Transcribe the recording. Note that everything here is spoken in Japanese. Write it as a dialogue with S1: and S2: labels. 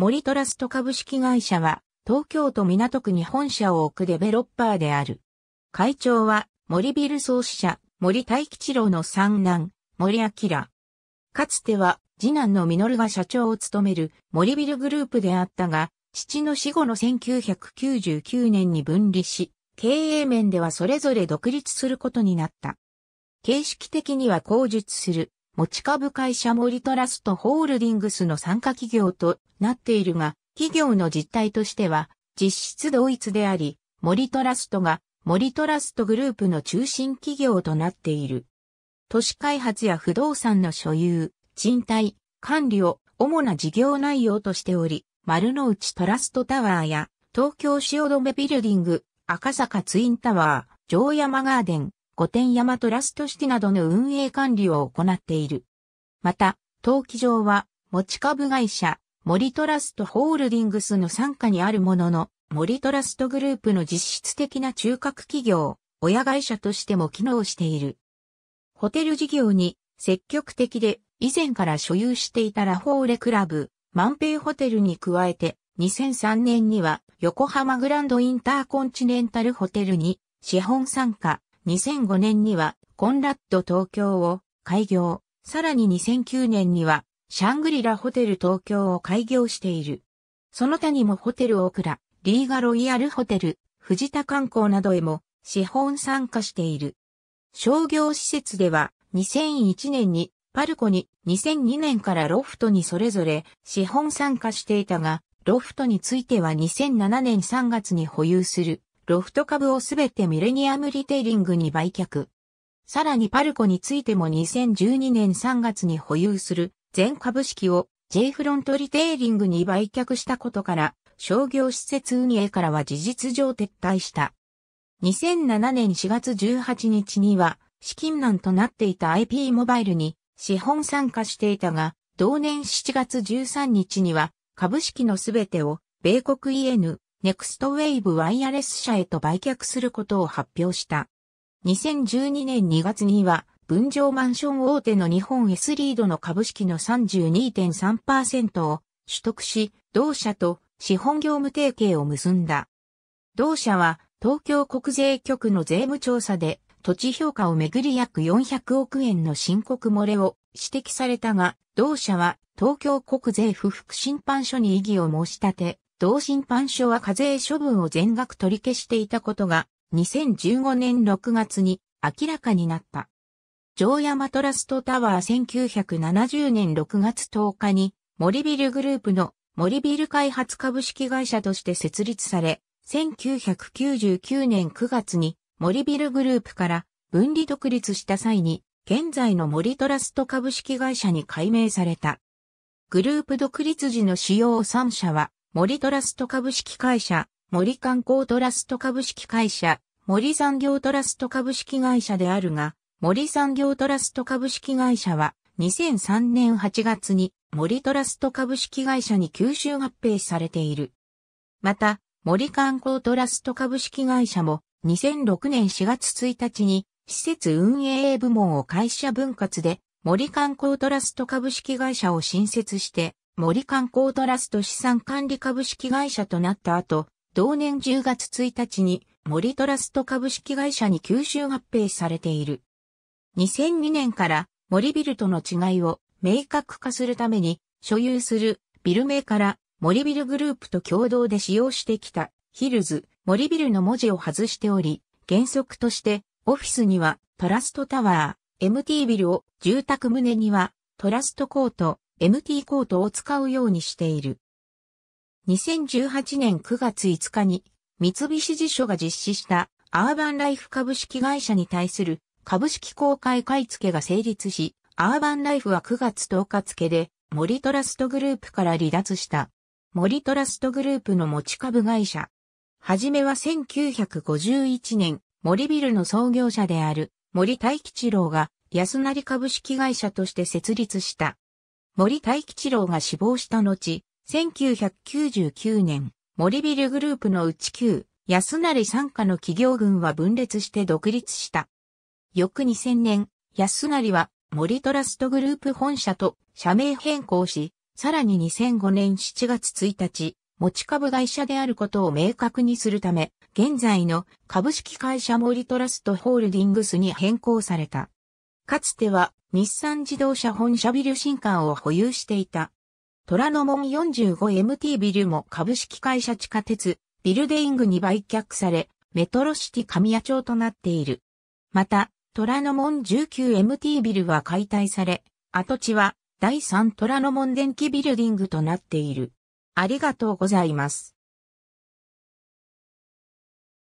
S1: 森トラスト株式会社は、東京都港区に本社を置くデベロッパーである。会長は、森ビル創始者、森大吉郎の三男、森明。かつては、次男の実が社長を務める森ビルグループであったが、父の死後の1999年に分離し、経営面ではそれぞれ独立することになった。形式的には口述する、持ち株会社森トラストホールディングスの参加企業となっているが、企業の実態としては実質同一であり、森トラストが森トラストグループの中心企業となっている。都市開発や不動産の所有、賃貸、管理を主な事業内容としており、丸の内トラストタワーや東京汐留ビルディング、赤坂ツインタワー、城山ガーデン、御殿山トラストシティなどの運営管理を行っている。また、登記場は、持ち株会社、森トラストホールディングスの傘下にあるものの、森トラストグループの実質的な中核企業、親会社としても機能している。ホテル事業に積極的で以前から所有していたラフォーレクラブ、万平ホテルに加えて2003年には横浜グランドインターコンチネンタルホテルに資本参加、2005年にはコンラッド東京を開業、さらに2009年にはシャングリラホテル東京を開業している。その他にもホテルオクラ、リーガロイヤルホテル、藤田観光などへも資本参加している。商業施設では2001年にパルコに2002年からロフトにそれぞれ資本参加していたが、ロフトについては2007年3月に保有するロフト株をすべてミレニアムリテイリングに売却。さらにパルコについても2012年3月に保有する全株式を J フロントリテイリングに売却したことから商業施設運営からは事実上撤退した。2007年4月18日には資金難となっていた IP モバイルに資本参加していたが、同年7月13日には株式のすべてを米国 EN ネクストウェイブワイヤレス社へと売却することを発表した。2012年2月には、分譲マンション大手の日本 S リードの株式の32.3%を取得し、同社と資本業務提携を結んだ。同社は東京国税局の税務調査で土地評価をめぐり約400億円の申告漏れを指摘されたが、同社は東京国税不服審判所に異議を申し立て、同審判所は課税処分を全額取り消していたことが、2015年6月に明らかになった。城山トラストタワー1970年6月10日に森ビルグループの森ビル開発株式会社として設立され、1999年9月に森ビルグループから分離独立した際に、現在の森トラスト株式会社に改名された。グループ独立時の主要3社は、森トラスト株式会社、森観光トラスト株式会社、森産業トラスト株式会社であるが、森産業トラスト株式会社は、2003年8月に森トラスト株式会社に吸収合併されている。また、森観光トラスト株式会社も2006年4月1日に施設運営部門を会社分割で森観光トラスト株式会社を新設して森観光トラスト資産管理株式会社となった後、同年10月1日に森トラスト株式会社に吸収合併されている。2002年から森ビルとの違いを明確化するために所有するビル名から森ビルグループと共同で使用してきたヒルズ森ビルの文字を外しており、原則としてオフィスにはトラストタワー、MT ビルを住宅棟にはトラストコート、MT コートを使うようにしている。2018年9月5日に三菱地所が実施したアーバンライフ株式会社に対する株式公開買付が成立し、アーバンライフは9月10日付で森トラストグループから離脱した。森トラストグループの持ち株会社。はじめは1951年、森ビルの創業者である森大吉郎が安成株式会社として設立した森大吉郎が死亡した後、1999年、森ビルグループのうち旧、安成参加の企業群は分裂して独立した。翌2000年、安成は森トラストグループ本社と社名変更し、さらに2005年7月1日、持ち株会社であることを明確にするため、現在の株式会社森トラストホールディングスに変更された。かつては日産自動車本社ビル新館を保有していた。虎ノ門 45MT ビルも株式会社地下鉄、ビルデイングに売却され、メトロシティ神谷町となっている。また、虎ノ門 19MT ビルは解体され、跡地は第3虎ノ門電気ビルディングとなっている。ありがとうございます。